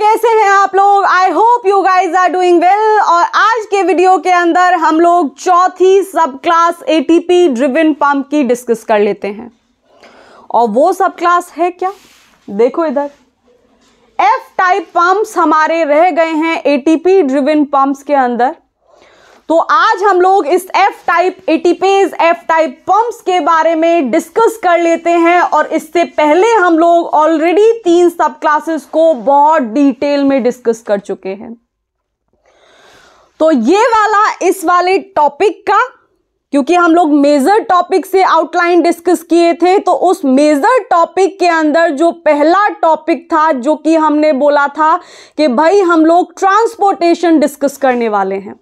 कैसे हैं आप लोग I hope you guys are doing well और आज के वीडियो के अंदर हम लोग चौथी subclass A P driven pump की डिस्कस कर लेते हैं और वो सब क्लास है क्या देखो इधर एफ टाइप पंप्स हमारे रह गए हैं ए पी ड्रिविन पंप्स के अंदर तो आज हम लोग इस F type ATPase F type pumps के बारे में डिस्कस कर लेते हैं और इससे पहले हम लोग ऑलरेडी तीन सब क्लासेस को बहुत डिटेल में डिस्कस कर चुके हैं तो ये वाला इस वाले टॉपिक का क्योंकि हम लोग मेजर टॉपिक से आउटलाइन डिस्कस किए थे तो उस मेजर टॉपिक के अंदर जो पहला टॉपिक था जो कि हमने बोला था कि भाई हम लोग ट्रांसपोर्टेशन डिस्कस करने वाले हैं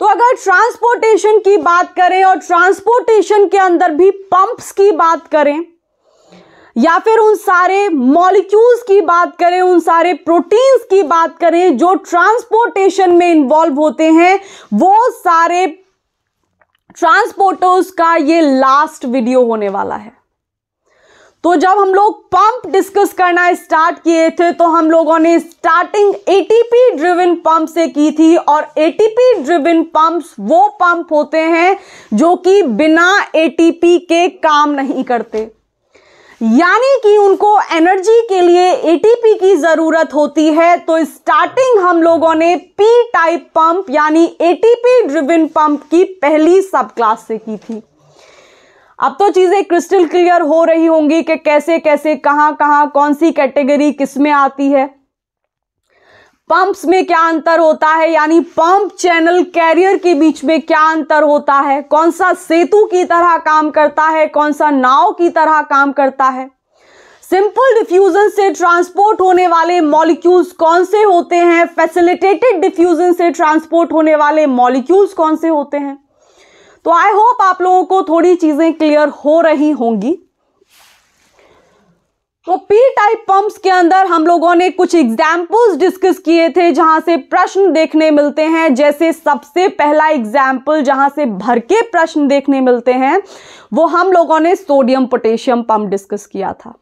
तो अगर ट्रांसपोर्टेशन की बात करें और ट्रांसपोर्टेशन के अंदर भी पंप्स की बात करें या फिर उन सारे मॉलिक्यूल्स की बात करें उन सारे प्रोटीन्स की बात करें जो ट्रांसपोर्टेशन में इन्वॉल्व होते हैं वो सारे ट्रांसपोर्टर्स का ये लास्ट वीडियो होने वाला है तो जब हम लोग पंप डिस्कस करना स्टार्ट किए थे तो हम लोगों ने स्टार्टिंग एटीपी ड्रिवन पंप से की थी और एटीपी ड्रिवन पंप्स वो पंप होते हैं जो कि बिना एटीपी के काम नहीं करते यानी कि उनको एनर्जी के लिए एटीपी की ज़रूरत होती है तो स्टार्टिंग हम लोगों ने पी टाइप पंप यानी एटीपी ड्रिवन पंप की पहली सब क्लास से की थी अब तो चीज़ें क्रिस्टल क्लियर हो रही होंगी कि कैसे कैसे कहाँ कहाँ कौन सी कैटेगरी किस में आती है पंप्स में क्या अंतर होता है यानी पंप चैनल कैरियर के बीच में क्या अंतर होता है कौन सा सेतु की तरह काम करता है कौन सा नाव की तरह काम करता है सिंपल डिफ्यूजन से ट्रांसपोर्ट होने वाले मॉलिक्यूल्स कौन से होते हैं फैसिलिटेटेड डिफ्यूजन से ट्रांसपोर्ट होने वाले मॉलिक्यूल्स कौन से होते हैं तो आई होप आप लोगों को थोड़ी चीज़ें क्लियर हो रही होंगी तो पी टाइप पंप्स के अंदर हम लोगों ने कुछ एग्जाम्पल्स डिस्कस किए थे जहां से प्रश्न देखने मिलते हैं जैसे सबसे पहला एग्जाम्पल जहां से भर के प्रश्न देखने मिलते हैं वो हम लोगों ने सोडियम पोटेशियम पंप डिस्कस किया था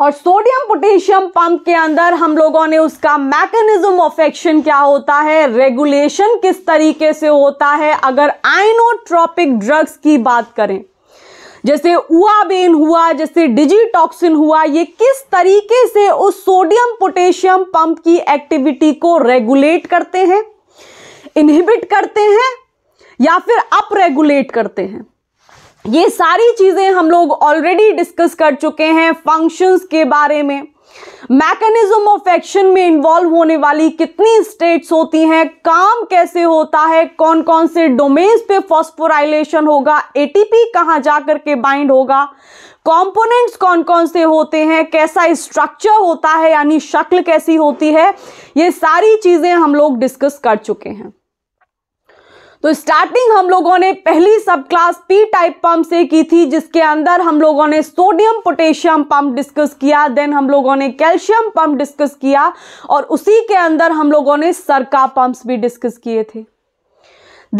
और सोडियम पोटेशियम पंप के अंदर हम लोगों ने उसका मैकेनिज्म ऑफ एक्शन क्या होता है रेगुलेशन किस तरीके से होता है अगर आइनोट्रॉपिक ड्रग्स की बात करें जैसे उआबेन हुआ जैसे डिजीटॉक्सिन हुआ ये किस तरीके से उस सोडियम पोटेशियम पंप की एक्टिविटी को रेगुलेट करते हैं इनहिबिट करते हैं या फिर अप रेगुलेट करते हैं ये सारी चीज़ें हम लोग ऑलरेडी डिस्कस कर चुके हैं फंक्शंस के बारे में मैकेनिज्म ऑफ एक्शन में इन्वॉल्व होने वाली कितनी स्टेट्स होती हैं काम कैसे होता है कौन कौन से डोमेन्स पे फॉस्फोराइलेशन होगा एटीपी कहाँ जा कर के बाइंड होगा कंपोनेंट्स कौन कौन से होते हैं कैसा स्ट्रक्चर होता है यानी शक्ल कैसी होती है ये सारी चीज़ें हम लोग डिस्कस कर चुके हैं तो स्टार्टिंग हम लोगों ने पहली सब क्लास पी टाइप पंप से की थी जिसके अंदर हम लोगों ने सोडियम पोटेशियम पंप डिस्कस किया देन हम लोगों ने कैल्शियम पंप डिस्कस किया और उसी के अंदर हम लोगों ने सरका पंप्स भी डिस्कस किए थे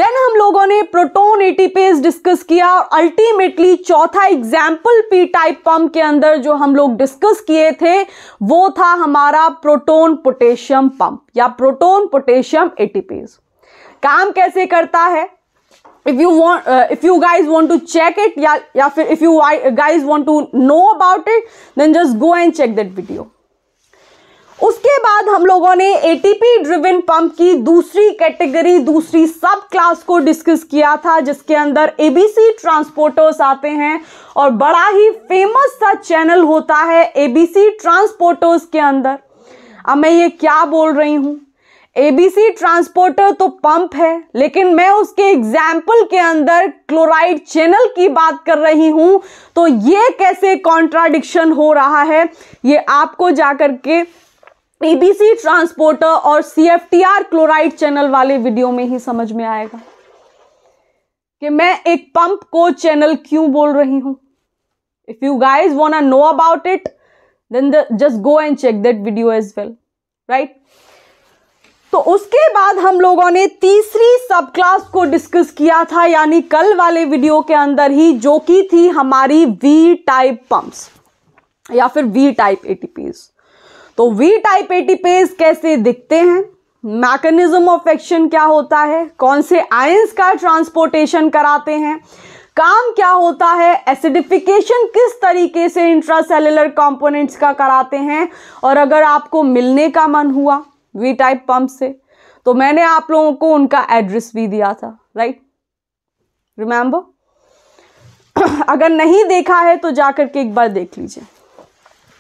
देन हम लोगों ने प्रोटोन एटीपेज डिस्कस किया और अल्टीमेटली चौथा एग्जाम्पल पी टाइप पंप के अंदर जो हम लोग डिस्कस किए थे वो था हमारा प्रोटोन पोटेशियम पंप या प्रोटोन पोटेशियम एटीपेज काम कैसे करता है if you want if you guys want to check it या फिर if you guys want to know about it then just go and check that video उसके बाद हम लोगों ने A T P driven pump की दूसरी कैटेगरी दूसरी सब क्लास को डिस्कस किया था जिसके अंदर एबीसी ट्रांसपोर्टर्स आते हैं और बड़ा ही फेमस सा चैनल होता है एबीसी ट्रांसपोर्टर्स के अंदर अब मैं ये क्या बोल रही हूँ एबीसी ट्रांसपोर्टर तो पंप है लेकिन मैं उसके एग्जाम्पल के अंदर क्लोराइड चैनल की बात कर रही हूं तो ये कैसे कॉन्ट्राडिक्शन हो रहा है ये आपको जाकर के एबीसी ट्रांसपोर्टर और सीएफटीआर क्लोराइड चैनल वाले वीडियो में ही समझ में आएगा कि मैं एक पंप को चैनल क्यों बोल रही हूं इफ यू गाइज वो know about it then then go and check that video that well right तो उसके बाद हम लोगों ने तीसरी सब क्लास को डिस्कस किया था यानी कल वाले वीडियो के अंदर ही जो कि थी हमारी वी टाइप पंप्स या फिर वी टाइप एटीपीज तो वी टाइप एटीपीज कैसे दिखते हैं मैकेनिज्म ऑफ एक्शन क्या होता है कौन से आयंस का ट्रांसपोर्टेशन कराते हैं काम क्या होता है एसिडिफिकेशन किस तरीके से इंट्रासेलुलर कंपोनेंट्स का कराते हैं और अगर आपको मिलने का मन हुआ वी टाइप पंप से तो मैंने आप लोगों को उनका एड्रेस भी दिया था राइट रिमेंबर अगर नहीं देखा है तो जाकर के एक बार देख लीजिए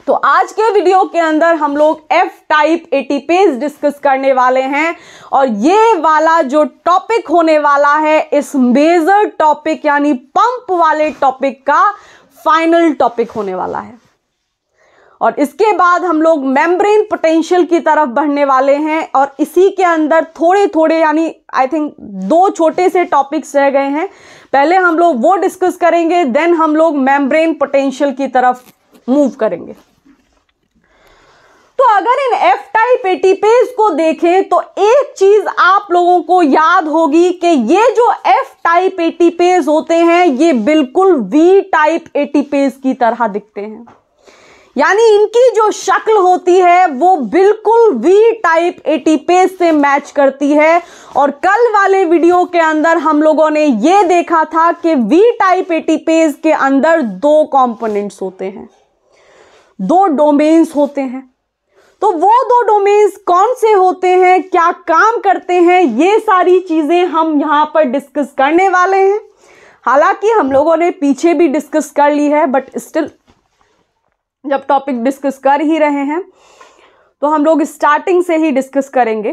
तो आज के वीडियो के अंदर हम लोग एफ टाइप एटीपेज डिस्कस करने वाले हैं और ये वाला जो टॉपिक होने वाला है इस मेजर टॉपिक यानी पंप वाले टॉपिक का फाइनल टॉपिक होने वाला है और इसके बाद हम लोग मेम्ब्रेन पोटेंशियल की तरफ बढ़ने वाले हैं और इसी के अंदर थोड़े थोड़े यानी आई थिंक दो छोटे से टॉपिक्स रह गए हैं पहले हम लोग वो डिस्कस करेंगे देन हम लोग मेम्ब्रेन पोटेंशियल की तरफ मूव करेंगे तो अगर इन एफ टाइप एटीपेज को देखें तो एक चीज आप लोगों को याद होगी कि ये जो एफ टाइप एटीपेज होते हैं ये बिल्कुल वी टाइप एटीपेज की तरह दिखते हैं यानी इनकी जो शक्ल होती है वो बिल्कुल वी टाइप एटीपेज से मैच करती है और कल वाले वीडियो के अंदर हम लोगों ने ये देखा था कि वी टाइप एटीपेज के अंदर दो कंपोनेंट्स होते हैं दो डोमेन्स होते हैं तो वो दो डोमेन्स कौन से होते हैं क्या काम करते हैं ये सारी चीज़ें हम यहां पर डिस्कस करने वाले हैं हालांकि हम लोगों ने पीछे भी डिस्कस कर ली है बट स्टिल जब टॉपिक डिस्कस कर ही रहे हैं तो हम लोग स्टार्टिंग से ही डिस्कस करेंगे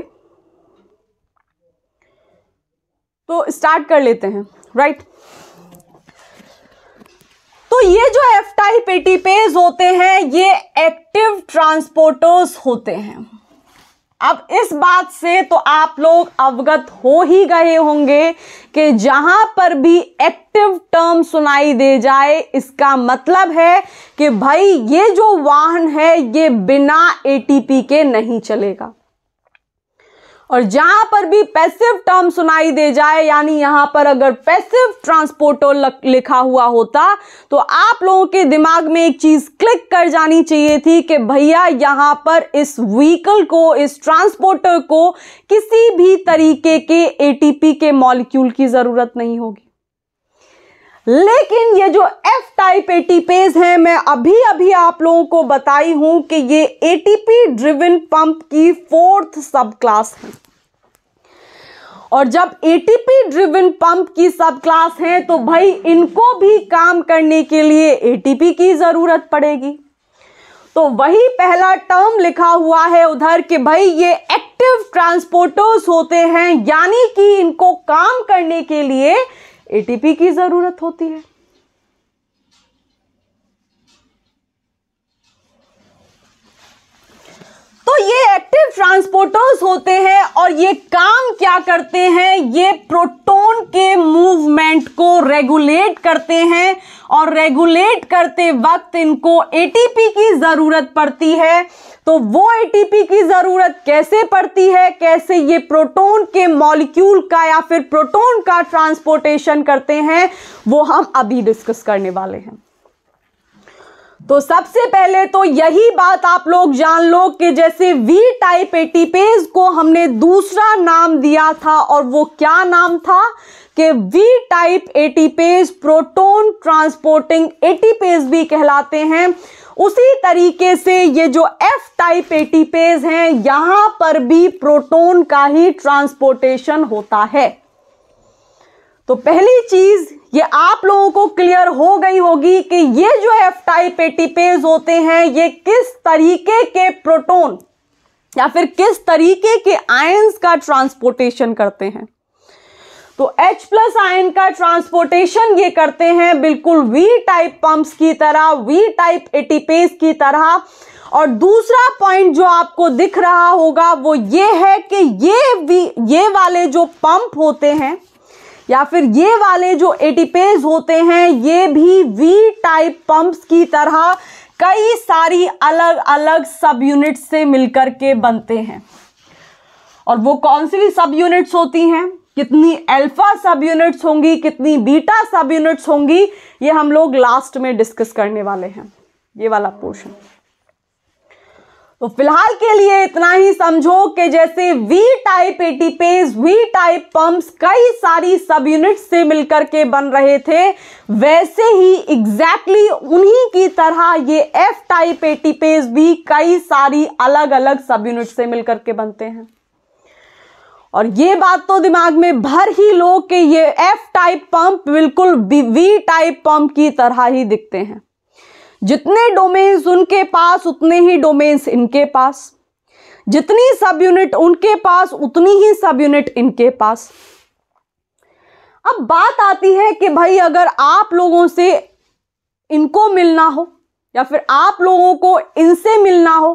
तो स्टार्ट कर लेते हैं राइट तो ये जो एफ टाइप एटीपेज होते हैं ये एक्टिव ट्रांसपोर्टर्स होते हैं अब इस बात से तो आप लोग अवगत हो ही गए होंगे कि जहां पर भी एक्टिव टर्म सुनाई दे जाए इसका मतलब है कि भाई ये जो वाहन है ये बिना एटीपी के नहीं चलेगा और जहां पर भी पैसिव टर्म सुनाई दे जाए यानी यहां पर अगर पैसिव ट्रांसपोर्टो लिखा हुआ होता तो आप लोगों के दिमाग में एक चीज क्लिक कर जानी चाहिए थी कि भैया यहां पर इस व्हीकल को इस ट्रांसपोर्टर को किसी भी तरीके के एटीपी के मॉलिक्यूल की जरूरत नहीं होगी लेकिन ये जो एफ टाइप एटीपेज हैं मैं अभी अभी आप लोगों को बताई हूं कि ये एटीपी ड्रिवन पंप की फोर्थ सब क्लास है और जब एटीपी ड्रिवन पंप की सब क्लास है तो भाई इनको भी काम करने के लिए एटीपी की ज़रूरत पड़ेगी तो वही पहला टर्म लिखा हुआ है उधर कि भाई ये एक्टिव ट्रांसपोर्टर्स होते हैं यानी कि इनको काम करने के लिए एटीपी की ज़रूरत होती है तो ये एक्टिव ट्रांसपोर्टर्स होते हैं और ये काम क्या करते हैं ये प्रोटोन के मूवमेंट को रेगुलेट करते हैं और रेगुलेट करते वक्त इनको एटीपी की ज़रूरत पड़ती है तो वो एटीपी की ज़रूरत कैसे पड़ती है कैसे ये प्रोटोन के मॉलिक्यूल का या फिर प्रोटोन का ट्रांसपोर्टेशन करते हैं वो हम अभी डिस्कस करने वाले हैं तो सबसे पहले तो यही बात आप लोग जान लो कि जैसे वी टाइप एटीपेज को हमने दूसरा नाम दिया था और वो क्या नाम था कि V type ATPase proton transporting ATPase भी कहलाते हैं उसी तरीके से ये जो एफ टाइप एटीपेज हैं यहाँ पर भी प्रोटोन का ही ट्रांसपोर्टेशन होता है तो पहली चीज ये आप लोगों को क्लियर हो गई होगी कि ये जो एफ टाइप एटीपेज होते हैं ये किस तरीके के प्रोटोन या फिर किस तरीके के आयंस का ट्रांसपोर्टेशन करते हैं तो H प्लस आयन का ट्रांसपोर्टेशन ये करते हैं बिल्कुल V टाइप पंप्स की तरह V टाइप एटीपेज की तरह और दूसरा पॉइंट जो आपको दिख रहा होगा वो ये है कि ये ये वाले जो पंप होते हैं या फिर ये वाले जो एटीपेज होते हैं ये भी वी टाइप पंप्स की तरह कई सारी अलग अलग सब यूनिट्स से मिलकर के बनते हैं और वो कौन सी सब यूनिट्स होती हैं कितनी अल्फा सब यूनिट्स होंगी कितनी बीटा सब यूनिट्स होंगी ये हम लोग लास्ट में डिस्कस करने वाले हैं ये वाला पोर्शन तो फिलहाल के लिए इतना ही समझो कि जैसे V type ATPase V type pumps कई सारी सब यूनिट से मिलकर के बन रहे थे वैसे ही एग्जैक्टली exactly उन्हीं की तरह ये एफ टाइप एटीपेज भी कई सारी अलग अलग सब यूनिट से मिलकर के बनते हैं और ये बात तो दिमाग में भर ही लो कि ये एफ टाइप पंप बिल्कुल वी टाइप पंप की तरह ही दिखते हैं जितने डोमेन्स उनके पास उतने ही डोमेन्स इनके पास जितनी सब यूनिट उनके पास उतनी ही सब यूनिट इनके पास अब बात आती है कि भाई अगर आप लोगों से इनको मिलना हो या फिर आप लोगों को इनसे मिलना हो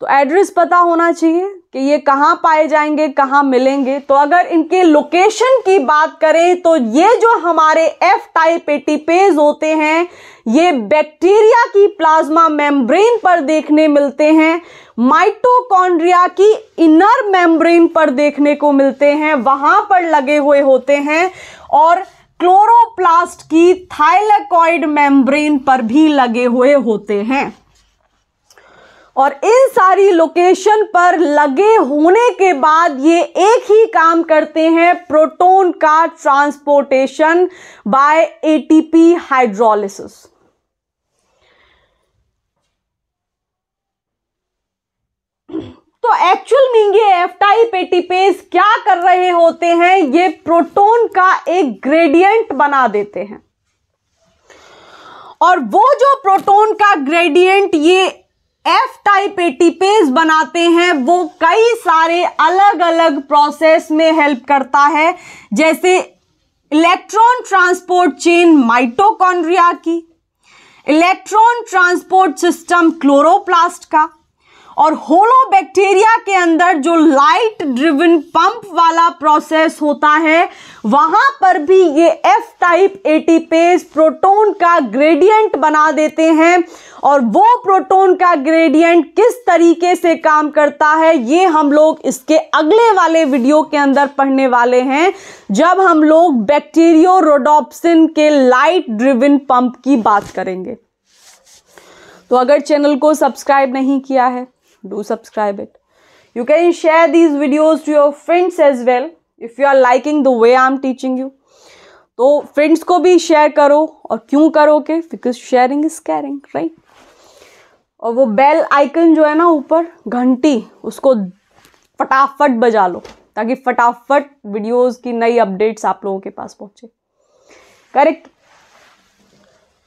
तो एड्रेस पता होना चाहिए कि ये कहाँ पाए जाएंगे कहाँ मिलेंगे तो अगर इनके लोकेशन की बात करें तो ये जो हमारे एफ टाइप एटीपेज होते हैं ये बैक्टीरिया की प्लाज्मा मेम्ब्रेन पर देखने मिलते हैं माइटोकॉन्ड्रिया की इनर मेम्ब्रेन पर देखने को मिलते हैं वहां पर लगे हुए होते हैं और क्लोरोप्लास्ट की थाइलेकॉइड मेम्ब्रेन पर भी लगे हुए होते हैं और इन सारी लोकेशन पर लगे होने के बाद ये एक ही काम करते हैं प्रोटॉन का ट्रांसपोर्टेशन बाय एटीपी हाइड्रोलिसिस तो एक्चुअल में ये एफ टाइप एटीपेज क्या कर रहे होते हैं ये प्रोटोन का एक ग्रेडियंट बना देते हैं और वो जो प्रोटोन का ग्रेडियंट ये एफ टाइप एटीपेज बनाते हैं वो कई सारे अलग अलग प्रोसेस में हेल्प करता है जैसे इलेक्ट्रॉन ट्रांसपोर्ट चेन माइटोकॉन्ड्रिया की इलेक्ट्रॉन ट्रांसपोर्ट सिस्टम क्लोरोप्लास्ट का और होलो बैक्टीरिया के अंदर जो लाइट ड्रिवन पंप वाला प्रोसेस होता है वहां पर भी ये एफ टाइप एटीपेज प्रोटोन का ग्रेडियंट बना देते हैं और वो प्रोटोन का ग्रेडियंट किस तरीके से काम करता है ये हम लोग इसके अगले वाले वीडियो के अंदर पढ़ने वाले हैं जब हम लोग बैक्टीरियो रोडोप्सिन के लाइट ड्रिवन पंप की बात करेंगे तो अगर चैनल को सब्सक्राइब नहीं किया है do subscribe it you can share these videos to your friends as well if you are liking the way i am teaching you तो फ्रेंड्स को भी शेयर करो और क्यों करोगे because sharing is caring right और वो बेल आइकन जो है ना ऊपर घंटी उसको फटाफट बजा लो ताकि फटाफट वीडियोस की नई अपडेट्स आप लोगों के पास पहुंचे करेक्ट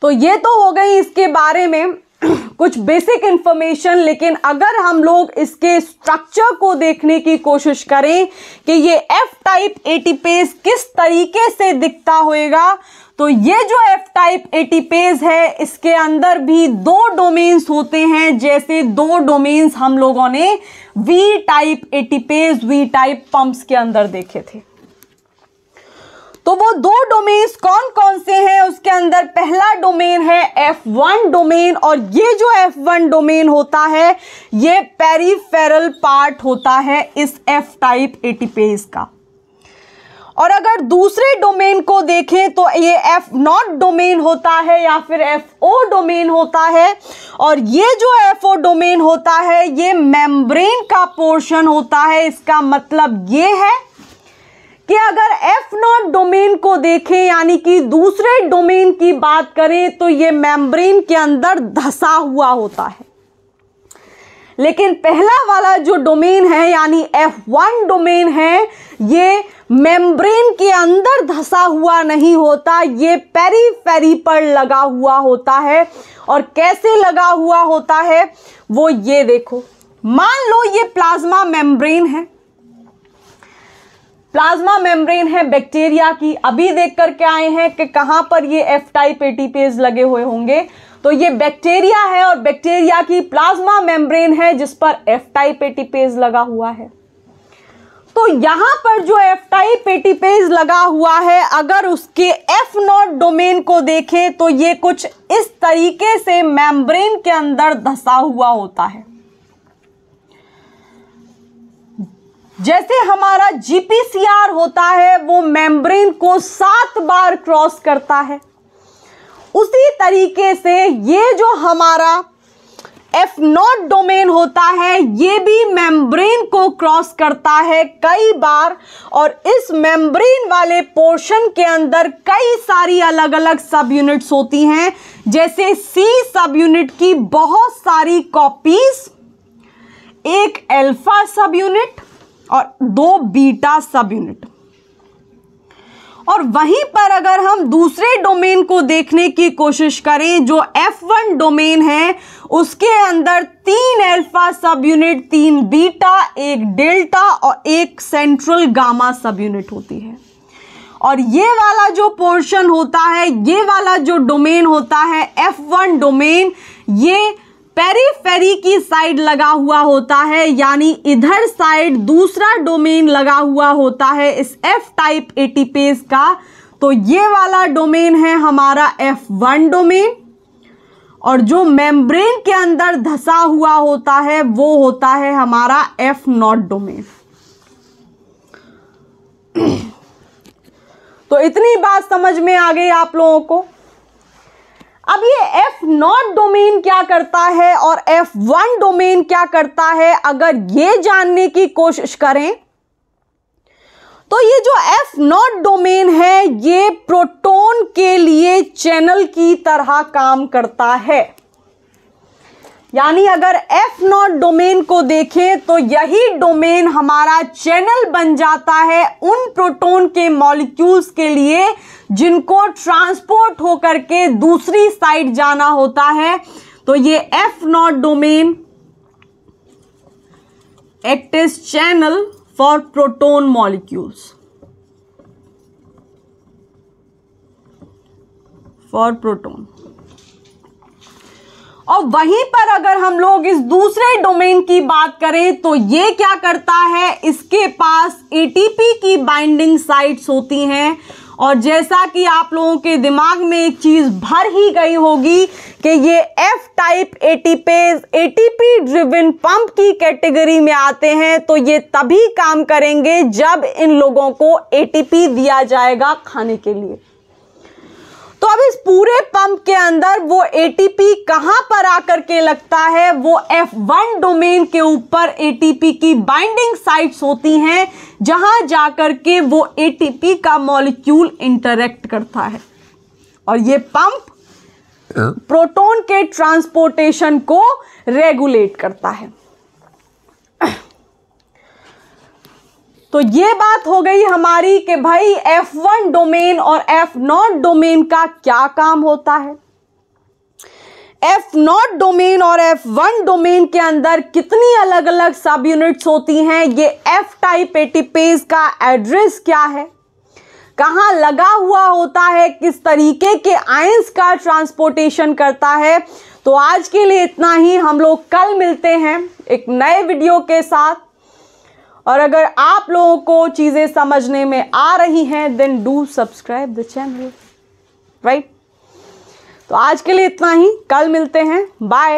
तो ये तो हो गई इसके बारे में कुछ बेसिक इन्फॉर्मेशन लेकिन अगर हम लोग इसके स्ट्रक्चर को देखने की कोशिश करें कि ये एफ टाइप एटीपेज किस तरीके से दिखता होएगा तो ये जो एफ टाइप एटीपेज है इसके अंदर भी दो डोमेन्स होते हैं जैसे दो डोमेन्स हम लोगों ने V type ATPase V type pumps के अंदर देखे थे तो वो दो डोमेन्स कौन कौन से हैं उसके अंदर पहला डोमेन है एफ वन डोमेन और ये जो एफ वन डोमेन होता है ये पेरीफेरल पार्ट होता है इस एफ टाइप एटीपेज का और अगर दूसरे डोमेन को देखें तो ये एफ नॉट डोमेन होता है या फिर एफ ओ डोमेन होता है और ये जो एफ ओ डोमेन होता है ये मेम्ब्रेन का पोर्शन होता है इसका मतलब ये है कि अगर एफ नॉट को देखें यानी कि दूसरे डोमेन की बात करें तो ये मेम्ब्रेन के अंदर धसा हुआ होता है लेकिन पहला वाला जो डोमेन है यानी F1 डोमेन है ये मेम्ब्रेन के अंदर धसा हुआ नहीं होता ये पेरी पेरी पर लगा हुआ होता है और कैसे लगा हुआ होता है वो ये देखो मान लो ये प्लाज्मा मेम्ब्रेन है प्लाज्मा मेम्ब्रेन है बैक्टीरिया की अभी देख करके आए हैं कि कहाँ पर ये एफ टाइप एटीपेज लगे हुए होंगे तो ये बैक्टीरिया है और बैक्टीरिया की प्लाज्मा मेम्ब्रेन है जिस पर एफ टाइप एटीपेज लगा हुआ है तो यहाँ पर जो एफ टाइप एटीपेज लगा हुआ है अगर उसके एफ नॉट डोमेन को देखें तो ये कुछ इस तरीके से मेम्ब्रेन के अंदर धसा हुआ होता है जैसे हमारा जीपीसीआर होता है वो मेम्ब्रेन को सात बार क्रॉस करता है उसी तरीके से ये जो हमारा एफ नॉट डोमेन होता है ये भी मेम्ब्रेन को क्रॉस करता है कई बार और इस मेम्ब्रेन वाले पोर्शन के अंदर कई सारी अलग अलग सब यूनिट्स होती हैं जैसे सी सब यूनिट की बहुत सारी कॉपीज एक अल्फा सब यूनिट और दो बीटा सब यूनिट और वहीं पर अगर हम दूसरे डोमेन को देखने की कोशिश करें जो F1 डोमेन है उसके अंदर तीन अल्फा सब यूनिट तीन बीटा एक डेल्टा और एक सेंट्रल गामा सब यूनिट होती है और ये वाला जो पोर्शन होता है ये वाला जो डोमेन होता है F1 डोमेन ये पेरीफेरी की साइड लगा हुआ होता है यानी इधर साइड दूसरा डोमेन लगा हुआ होता है इस एफ टाइप एटीपेस का तो ये वाला डोमेन है हमारा एफ वन डोमेन और जो मेम्ब्रेन के अंदर धसा हुआ होता है वो होता है हमारा एफ नॉट डोमेन तो इतनी बात समझ में आ गई आप लोगों को अब ये एफ नॉट डोमेन क्या करता है और एफ वन डोमेन क्या करता है अगर ये जानने की कोशिश करें तो ये जो एफ नॉट डोमेन है ये प्रोटोन के लिए चैनल की तरह काम करता है यानी अगर एफ नॉट डोमेन को देखें तो यही डोमेन हमारा चैनल बन जाता है उन प्रोटोन के मॉलिक्यूल्स के लिए जिनको ट्रांसपोर्ट होकर के दूसरी साइड जाना होता है तो ये F naught domain act is channel for proton molecules for proton और वहीं पर अगर हम लोग इस दूसरे डोमेन की बात करें तो ये क्या करता है इसके पास एटीपी की बाइंडिंग साइट्स होती हैं और जैसा कि आप लोगों के दिमाग में एक चीज़ भर ही गई होगी कि ये F type ATPase ATP driven pump की कैटेगरी में आते हैं तो ये तभी काम करेंगे जब इन लोगों को एटीपी दिया जाएगा खाने के लिए तो अब इस पूरे पंप के अंदर वो एटीपी कहां पर आकर के लगता है वो एफ वन डोमेन के ऊपर एटीपी की बाइंडिंग साइट्स होती हैं जहां जाकर के वो एटीपी का मॉलिक्यूल इंटरेक्ट करता है और ये पंप प्रोटॉन हाँ। के ट्रांसपोर्टेशन को रेगुलेट करता है तो ये बात हो गई हमारी कि भाई F1 डोमेन और F0 डोमेन का क्या काम होता है F0 डोमेन और F1 डोमेन के अंदर कितनी अलग अलग सब यूनिट्स होती हैं ये F टाइप एटीपेज का एड्रेस क्या है कहाँ लगा हुआ होता है किस तरीके के आयंस का ट्रांसपोर्टेशन करता है तो आज के लिए इतना ही हम लोग कल मिलते हैं एक नए वीडियो के साथ और अगर आप लोगों को चीज़ें समझने में आ रही हैं then do subscribe the channel right तो आज के लिए इतना ही कल मिलते हैं बाय